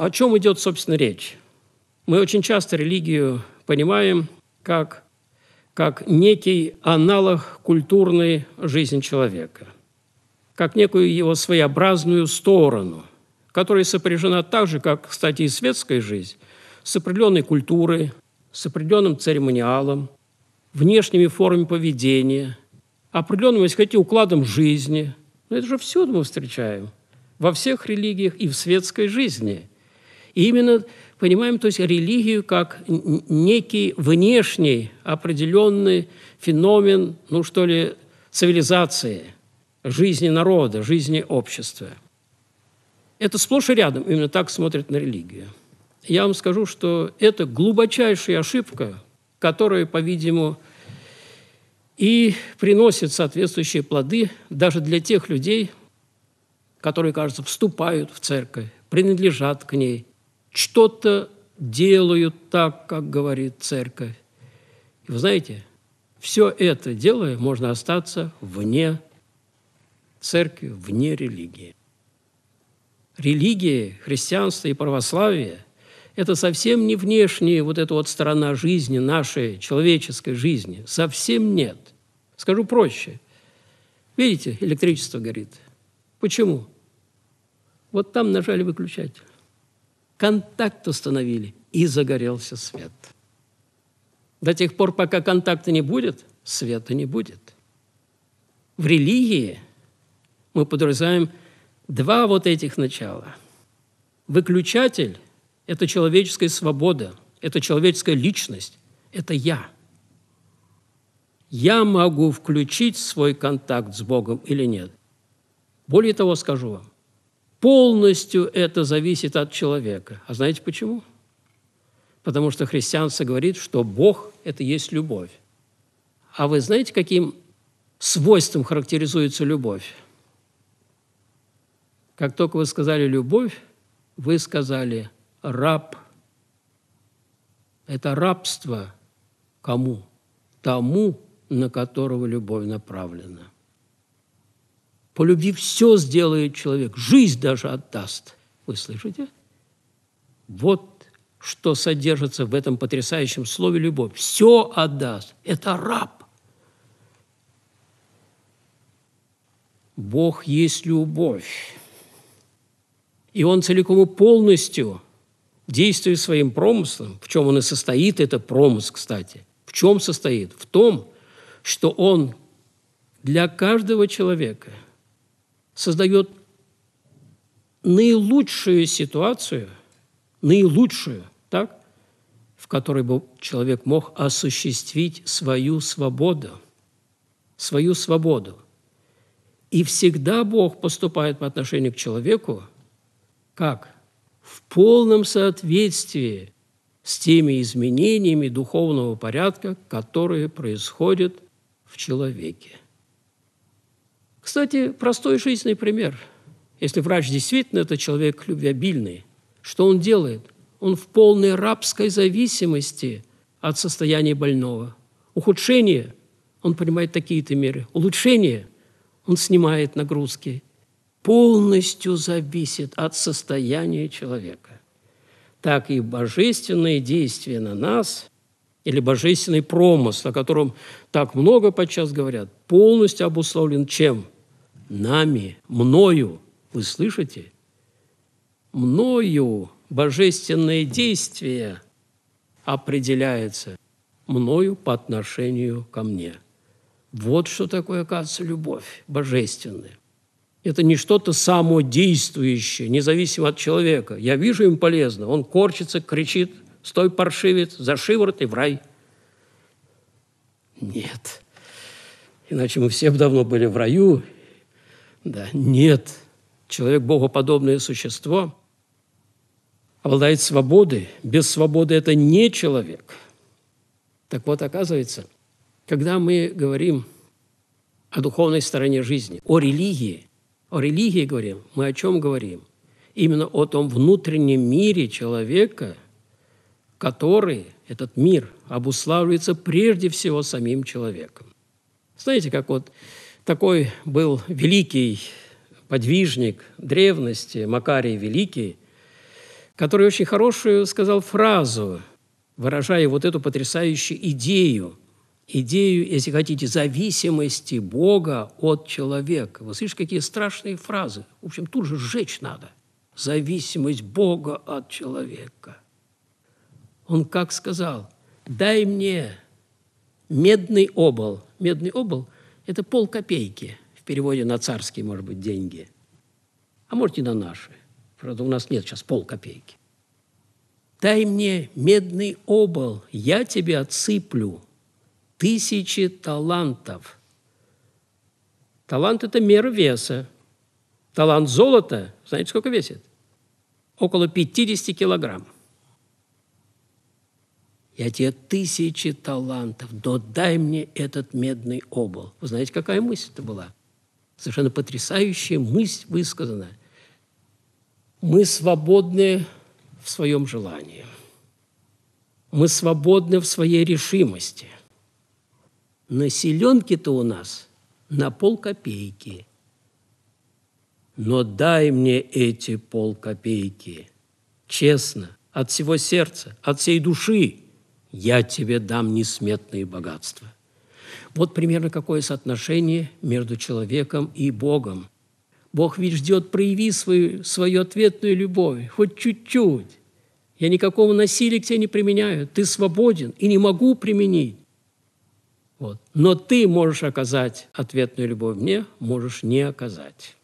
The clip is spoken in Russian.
О чем идет, собственно, речь? Мы очень часто религию понимаем как, как некий аналог культурной жизни человека, как некую его своеобразную сторону, которая сопряжена так же, как, кстати, и светская жизнь, с определенной культурой, с определенным церемониалом, внешними формами поведения, определенным, если хотите, укладом жизни. Но это же все мы встречаем во всех религиях и в светской жизни – именно понимаем, то есть религию как некий внешний определенный феномен, ну что ли, цивилизации, жизни народа, жизни общества. Это сплошь и рядом, именно так смотрят на религию. Я вам скажу, что это глубочайшая ошибка, которая, по-видимому, и приносит соответствующие плоды даже для тех людей, которые, кажется, вступают в церковь, принадлежат к ней, что-то делают так, как говорит церковь. И вы знаете, все это делая, можно остаться вне церкви, вне религии. Религия, христианство и православие – это совсем не внешняя вот эта вот сторона жизни нашей, человеческой жизни. Совсем нет. Скажу проще. Видите, электричество горит. Почему? Вот там нажали выключатель контакт установили, и загорелся свет. До тех пор, пока контакта не будет, света не будет. В религии мы подразумеваем два вот этих начала. Выключатель – это человеческая свобода, это человеческая личность, это «я». Я могу включить свой контакт с Богом или нет. Более того, скажу вам, Полностью это зависит от человека. А знаете почему? Потому что христианство говорит, что Бог – это есть любовь. А вы знаете, каким свойством характеризуется любовь? Как только вы сказали «любовь», вы сказали «раб». Это рабство кому? Тому, на которого любовь направлена – по любви все сделает человек, жизнь даже отдаст. Вы слышите? Вот что содержится в этом потрясающем слове «любовь». Все отдаст. Это раб. Бог есть любовь. И Он целиком и полностью, действует своим промыслом, в чем он и состоит, это промысл, кстати, в чем состоит? В том, что Он для каждого человека – создает наилучшую ситуацию, наилучшую, так, в которой бы человек мог осуществить свою свободу, свою свободу. И всегда Бог поступает по отношению к человеку как? В полном соответствии с теми изменениями духовного порядка, которые происходят в человеке. Кстати, простой жизненный пример. Если врач действительно это человек любвеобильный, что он делает? Он в полной рабской зависимости от состояния больного. Ухудшение – он принимает такие-то меры. Улучшение – он снимает нагрузки. Полностью зависит от состояния человека. Так и божественные действия на нас или божественный промысл, о котором так много подчас говорят, полностью обусловлен чем – нами, мною, вы слышите? Мною божественное действие определяется мною по отношению ко мне. Вот что такое, оказывается, любовь божественная. Это не что-то самодействующее, независимо от человека. Я вижу, им полезно. Он корчится, кричит, стой, паршивец, за шиворот и в рай. Нет. Иначе мы все давно были в раю, да, нет. Человек – богоподобное существо, обладает свободой. Без свободы – это не человек. Так вот, оказывается, когда мы говорим о духовной стороне жизни, о религии, о религии говорим, мы о чем говорим? Именно о том внутреннем мире человека, который, этот мир, обуславливается прежде всего самим человеком. Знаете, как вот такой был великий подвижник древности Макарий Великий, который очень хорошую сказал фразу, выражая вот эту потрясающую идею, идею, если хотите, зависимости Бога от человека. Вы слышите, какие страшные фразы. В общем, тут же сжечь надо. Зависимость Бога от человека. Он как сказал, дай мне медный обол. Медный обол – это полкопейки в переводе на царские, может быть, деньги. А может, и на наши. Правда, у нас нет сейчас полкопейки. «Дай мне медный обол, я тебе отсыплю тысячи талантов». Талант – это мера веса. Талант золота, знаете, сколько весит? Около 50 килограмм. Я тебе тысячи талантов, но дай мне этот медный обол. Вы знаете, какая мысль это была? Совершенно потрясающая мысль высказана. Мы свободны в своем желании. Мы свободны в своей решимости. На селенке-то у нас на полкопейки. Но дай мне эти полкопейки. Честно, от всего сердца, от всей души – я тебе дам несметные богатства». Вот примерно какое соотношение между человеком и Богом. Бог ведь ждет, прояви свою, свою ответную любовь, хоть чуть-чуть. Я никакого насилия к тебе не применяю. Ты свободен и не могу применить. Вот. Но ты можешь оказать ответную любовь мне, можешь не оказать.